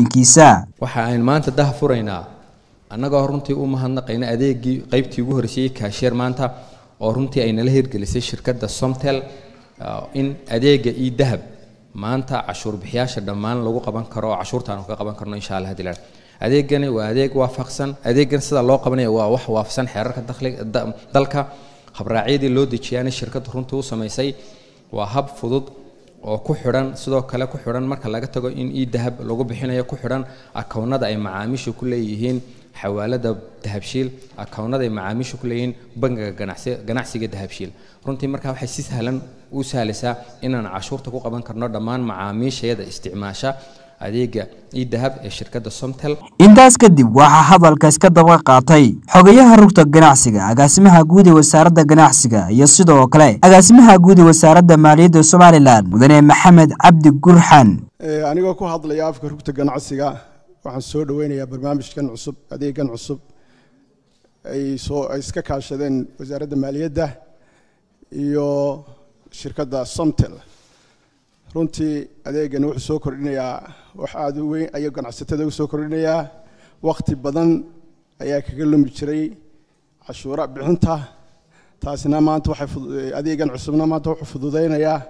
inkiisaa waxa aynu maanta daha furaynaa annagoo runtii u mahadnaqayna adeegii qaybtii ugu horreysayey kaasheer maanta oo runtii aynala hirgelisay shirkadda somtel ah, in adeega io dahab maanta cashuur bixiyaasha dhammaan lagu qaban karo oo cashuurtaanu kaga qaban karno insha allah hadila adeegani waa adeeg waafaqsan adeegan sidaa loo qabanaya waa wax waafsan xeerarka dalka habraacyadii loo dejiyaana shirkaddu runtii u samaysay waa hab fudud oo ku xidhan sidoo kale ku xidhan marka laga tago in ii dahab lagu bixinayo ku xidhan akownada ay macaamiishu ku leeyihiin xawaalada dahabshiil akownada ay macaamiishu ku leeyihiin bangiga ganacsi ganacsiga dahabshiil runtii markaa waxay si sahlan u sahlaysaa inaan cashuurta ku qaban karno dhammaan macaamiishayada isticmaasha adeega idahab ee shirkadda somtel intaas kadib waxaa hadalka iska daba qaatay xogayaha rugta ganacsiga agaasimaha guud ee wasaaradda ganacsiga iyo sidoo kale agaasimaha guud ee wasaaradda maaliyadda somalilan mudane maxamed cabdi gurxan anigoo ku hadlaya afka rugta ganacsiga waxaan soo dhoweynayaa barnaamijkan cusub adeegan cusub ay soo ay iska kaashadeen wasaaradda maaliyadda iyo shirkadda somtel runtii adeegan wuxuu soo kordhinayaa wax aada u weyn ayuu ganacsatada u soo kordhinayaa waqti badan ayaa kaga lumi jiray cashuura bixinta taasina maanta waxay adeegan cusubna maanta wuxuu fududaynayaa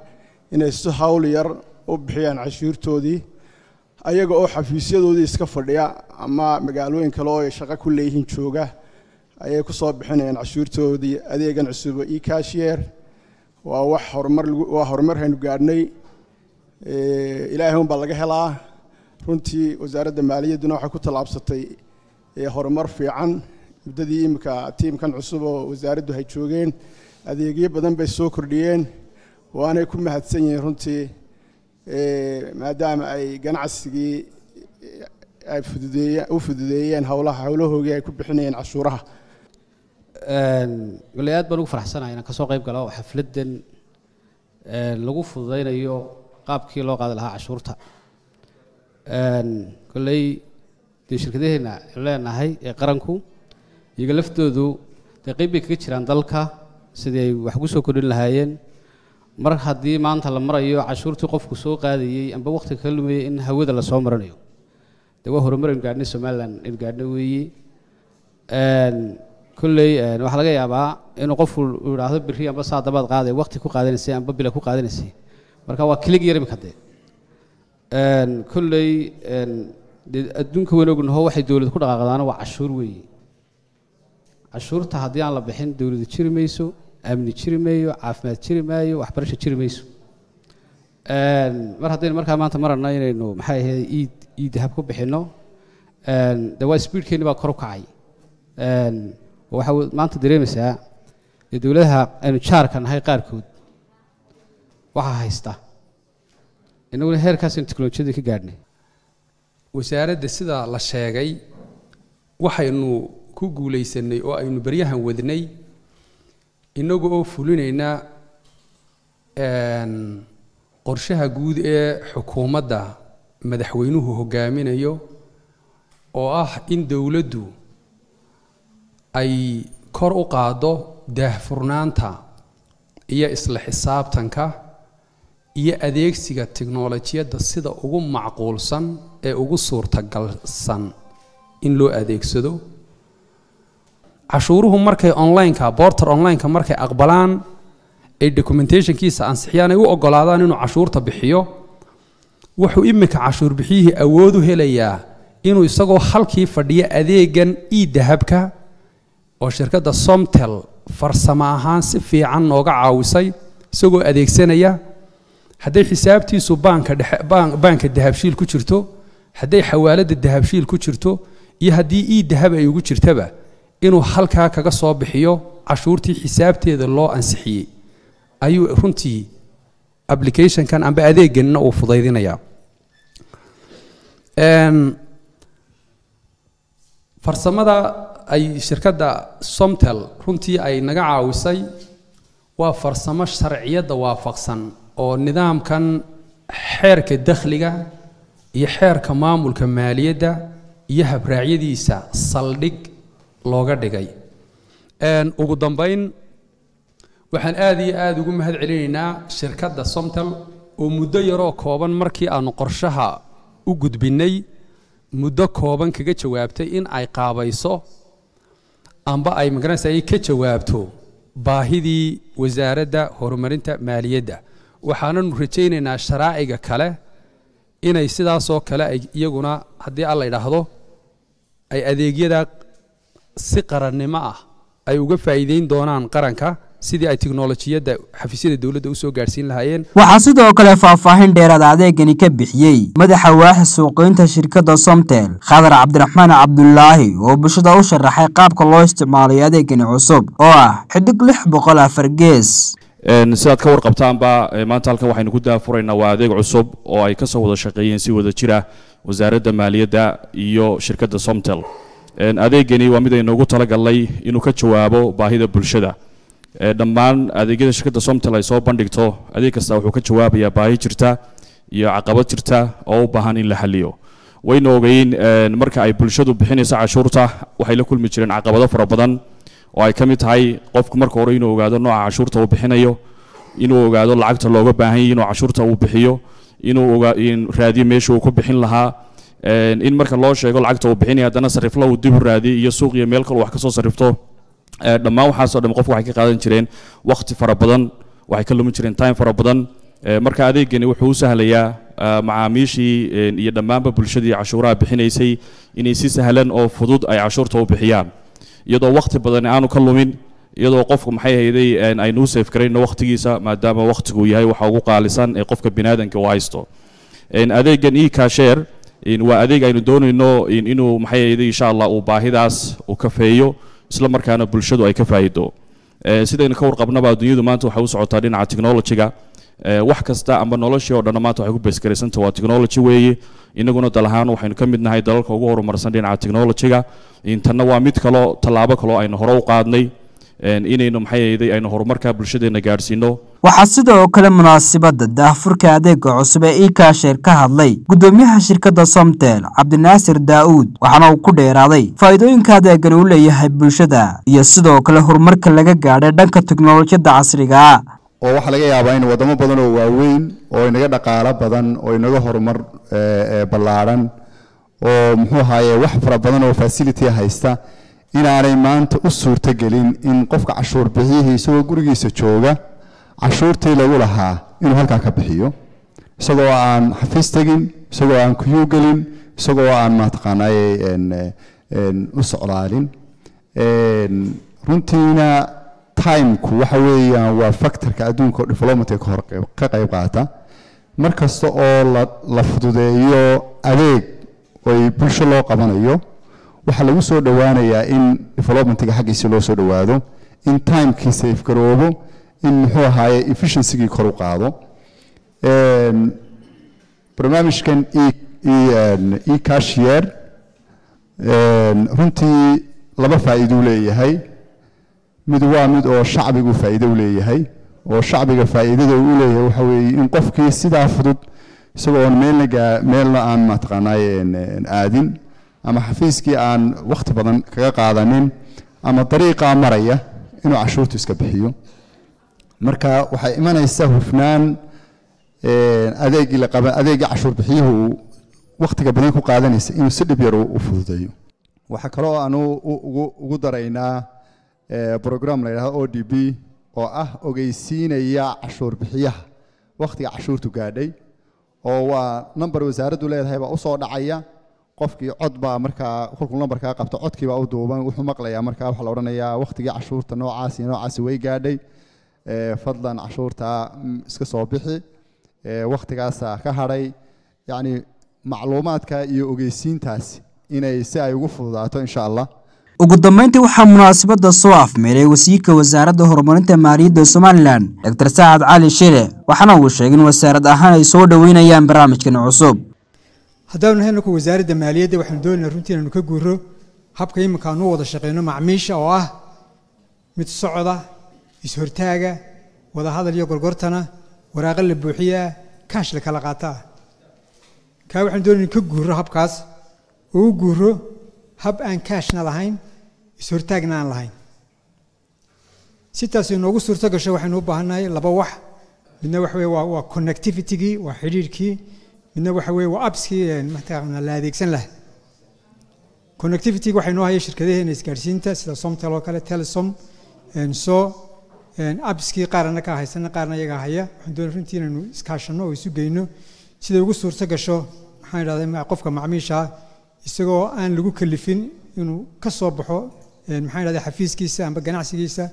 inay si hawl yar u bixiyaan cashuurtoodii ayaga oo xafiisyadoodii iska fadhiya ama magaalooyin kale oo ay shaqo ku leeyihiin jooga ayay ku soo bixinayaan cashuurtoodii adeegan cusub io cashier waa wax horumar waa horumar haynu gaadhnay Eh, ilaahay baa laga helaa runtii wasaaradda maaliyadduna waxay ku tallaabsatay eh, horumar fiican muddadii imika tiimkan cusub oo wasaaraddu hay joogeen adeegyo badan bay soo kordhiyeen waanay ku mahadsan yihiin runtii eh, maadaama ay ganacsigii ay fududeeye u fududeeyeen howlaha howlahoogii ay ku bixinayeen cashuuraha goley aad baan ugu faraxsanahay inaan ka soo qayb galo xafladdan lagu fududaynayo qaabkii loo qaadi lahaa cashuurta kolley dee shirkadaheena leenahay ee qaranku iyaga laftoodu dee qeybbay kaga jiraan dalka sidii wax ugu soo kordhin lahaayeen mar haddii maanta la marayo cashuurtii qofku soo qaadayey amba waqtiga ka lumayay in hawada lasoo maranayo dee waa horumar in gaadhnay somalilan in gaadhna weeye kolley waxaa laga yaabaa inuu qofku idhaahdo berri amba saa dabaad qaaday waqti ku qaadanaysay amba bila ku qaadanaysay marka waa kilig yarmika dee kolley dee adduunka weyn ognahoo waxay dowlad ku dhaqaaqdaana waa cashuur weeye cashuurta haddii aan la bixin dowladu jiri mayso amni jiri maayo caafimaad jiri maayo waxbarasho jiri mayso mar haddaynu markaa maanta mararna inaynu maxay ahayd iid iid hab ku bixinno de waa sbiidkeenni baa kor u kacay waxaa maanta dareemaysaa dee dowladaha aynu jaarka nahay qaarkood waxaa haystaa inaguna heerkaasaynu teknolojiyada ka gaadhnay wasaaradda sidaa la sheegay waxaynu ku guulaysanay oo aynu baryahan wadnay inagu oo fulinayna qorshaha guud ee xukuumadda madaxweynuhu hogaaminayo oo ah in dowladdu ay kor u qaaddo daahfurnaanta iyo isla xisaabtanka iyo adeegsiga tiknolojiyadda sida ugu macquulsan ee ugu suurtagalsan in loo adeegsado cashuuruhu markay onlineka borter onlineka markay aqbalaan ay documentationkiisa ansixiyaan ay u ogolaadaan inuu cashuurta bixiyo wuxuu iminka cashuur bixiyihii awoodu helayaa inuu isagoo halkii fadhiya adeegan e dahabka oo shirkadda somtel farsamo ahaan si fiican nooga caawisay isagoo adeegsanaya hadday xisaabtiisu baanka dhexe baanka dahabshiil ku jirto hadday xawaaladda dahabshiil ku jirto iyo haddii ii dahab ay ugu jirtaba inuu halkaa kaga soo bixiyo cashuurtii xisaabteeda loo ansixiyey ayuu runtii applicationkan amba adeeganina uu fudaydinayaa ehm, farsamada ay shirkadda somtel runtii ay naga caawisay waa farsamo sharciyadda waafaqsan oo nidaamkan xeerka dakhliga iyo xeerka maamulka maaliyadda iyo habraacyadiisa saldhig looga dhigay ugu dambayn waxaan aada iyo aada ugu mahad celinaynaa shirkadda somtal oo muddo yaroo kooban markii aanu qorshaha u gudbinay muddo kooban kaga jawaabtay in ay qaabayso amba ay magaranaysa ay ka jawaabto baahidii wasaaradda horumarinta maaliyadda waxaananu rajaynaynaa sharaaciga kale inay sidaasoo kale ay iyaguna haddii alla idhaahdo ay adeegyada si qarannimo ah ay uga faa'iideyn doonaan qaranka sidii ay tiknolojiyadda xafiisyada dowladda usoo gaadhsiin lahaayeen waxaa sidoo kale faahfaahin dheeraada ah adeegani ka bixiyey madaxa waaxi suuqiynta shirkadda somtel khadar cabdiraxmaan cabdulaahi oo bulshada u sharaxay qaabka loo isticmaalayo adeegani cusub oo ah xidig lix boqol afar gees sidaad ka warqabtaanba maanta halkan waxaynu ku daafuraynaa waa adeeg cusub oo ay kasoo wada shaqeeyeen si wada jira ah wasaaradda maaliyadda iyo shirkadda somtel adeegani waa mid aynoogu talagalnay inuu ka jawaabo baahida bulshada dhammaan adeegyada shirkadda somtel ay soo bandhigto adeeg kasta wuxuu ka jawaabayaa baahi jirta iyo caqabad jirta oo u baahan in la haliyo wayna ogeyn marka ay bulshadu bixinayso cashuurta waxay la kulmi jireen caqabado fara badan oo ay ka mid tahay qofku marka hore inuu ogaado nooca cashuurta uu bixinayo inuu ogaado lacagta looga baahan yahy inuu cashuurta uu bixiyo inuu raadiyo meesha uu ku bixin lahaa in marka loo sheego lacagta uu bixinaya haddana sarifla uu dib u raadiyo iyo suuq iyo meel kalu wax ka soo dhammaan waxaasoo dham qofku waxay ka qaadan jireen wakhti fara badan waxay ka lumin jireen time fara badan marka adeegani wuxuu u sahlayaa macaamiishii iyo dhammaanba bulshadii cashuuraha bixinaysay inay si sahlan oo fudud ay cashuurta u bixiyaan iyadoo wakti badan aanu ka lumin iyadoo qofku maxay hayday aynuu safe garayno wakhtigiisa maadaama wakhtigu yahay waxa ugu qaalisan ee qofka biniaadanka uu haysto adeegan ekasheer waa adeeg aynu doonayno inuu maxay hayday insha allah uu baahidaas uu kafeeyo isla markaana bulshadu ay ka faa'ido sidaynu ka warqabnaba adduunyadu maanta waxay u socotaa dhinaca technologiga Eh, wax kasta amba noloshii o dhanna maanta waxay ku beeskaraysanta waa technology weeye inaguna dal ahaan waxaynu ka mid nahay dalalka ugu horumarsan dhinaca technologyga intana waa mid kaloo tallaabo kaloo aynu hore u qaadnay inaynu maxayda aynu horumarka bulshadeena gaadhsiino waxaa sidoo kale munaasibadda daahfurka adeega cusub ee iikaasheer ka hadlay gudoomiyaha shirkadda somtel cabdinaasir daa'uud waxaana uu ku dheeraaday faa'iidooyinka adeegani u leeyahay bulshada iyo sidoo kale horumarka laga gaadhay dhanka teknolojiyadda casriga ah oo waxaa laga yaabaa in wadamo badan oo waaweyn oo inaga dhaqaalo badan oo inaga horumar eh, eh, ballaaran oo muxuu ahaaye wax fara badan oo facility haysta inaanay maanta u suurto gelin in qofka cashuur bixiyihii isagoo gurigiisa jooga cashuurtii lagu lahaa inuu halkaa ka bixiyo isagoo aan xafiis tegin isagoo aan kuyuu gelin isagoo aan mataqaanaa u soclaalin runtiina timeku waxa weeyaan waa factorka adduunka oo diflomaty ka hor ka qayb qaata markasta kasta oo lala fududeeyo adeeg oy bulsho loo qabanayo waxaa lagu soo dhowaanayaa in developmentga xaggiisi loo soo dhowaado in timekii saifgaroobo in muxuu ahaaye efficiencygii kor u qaado ehm, barnaamijkan ekashier e, ehm, ehm, runtii laba faa'iiduu leeyahay mid waa mid oo shacbigu faa'iido u leeyahay oo shacbiga faa'iidada u leeyahay waxa weeye in qofkii sidaa fudud isagoon meelna meelna aan mataqaanaaye aadin ama xafiiskii aan wakhti badan kaga qaadanin ama dariiqaa maraya inuu cashuurtu iska bixiyo marka waxay imanaysaa hufnaan adeegii adeeggii cashuur bixiyuhu uu badan ku qaadanaysa inuu si dhib yar u fududeeyo waxaa kaloo aanu ugu daraynaa brogram eh, la yidhahdo o d b oo ah ogeysiinaya cashuur bixiyaha wakhtiga cashuurtu gaadhay oo waa number wasaaraddu leedahay baa usoo dhacaya qofkii cod baa markaa kolkuu numbarkaa qabto codkii baa u duuban wuxuu maqlayaa markaa waxaa la odhanayaa wakhtigii cashuurta noocaasi noocaasi way gaadhay eh, fadlan cashuurta mm, iska soo bixi eh, waktigaasaa ka hadhay yacni macluumaadka iyo ogeysiintaasi inay si ay ugu fududaato insha allah ugu dambeyntii waxaa munaasabadda soo afmeeray wasiirka wasaaradda horumarinta maaliyadda somalilan doctor saacad cali shire waxaana uu sheegay in wasaarad ahaan ay soo dhoweynayaan barnaamijkan cusub haddaanu nahay wasaaradda maaliyadda waxaanu doonayna runtii inaanu ka guuro habka iminka aanu wada shaqeyno macmiisha oo ah mid socda is-hortaaga wadahadal iyo gorgortana waraaqo la buuxiyaa kaash la kala qaata ah kaa waxaanu doonayna ka guuro habkaas oo u guuro hab aan kaashna lahayn is-hortaagna aan lahayn si taas inoogu suurto gasho waxaynu u baahannahay laba wax midna waxa weye waa connectivitygii waa xidhiirhkii midna waxa weye waa appskii mataqaana la adeegsan laha connectivityg waxay noo hayay shirkadaheena isgaarsiinta sida somtel oo kale telesom so appskii qaarana kaa haysana qaarna iyagaa haya waxaan doona runtii inaynu iskaashano oo isu geyno siday ugu suurto gasho maxaan idhahda qofka macmiishaa isagoo aan lagu kalifin inuu ka soo baxo maxaan idhahda xafiiskiisa amba ganacsigiisa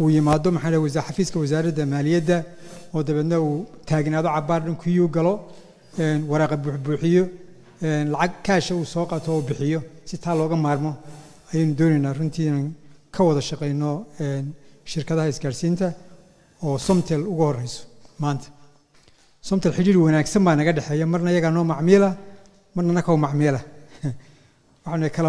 uu yimaado maxaan idhahda xafiiska wasaaradda maaliyadda oo dabeedna uu taagnaado cabbaar dhan galo waraaqa buuxbuuxiyo lacag kaasha uu soo qato oo bixiyo si taa looga maarmo ayaynu doonaynaa runtii inaan ka wada shaqayno shirkadaha isgaarsiinta oo somtel uga horeyso maanta somtel xidhiir wanaagsan baa naga dhexeeya marna iyagaa noo macmiila marna nakoo macmiila waxaanu kala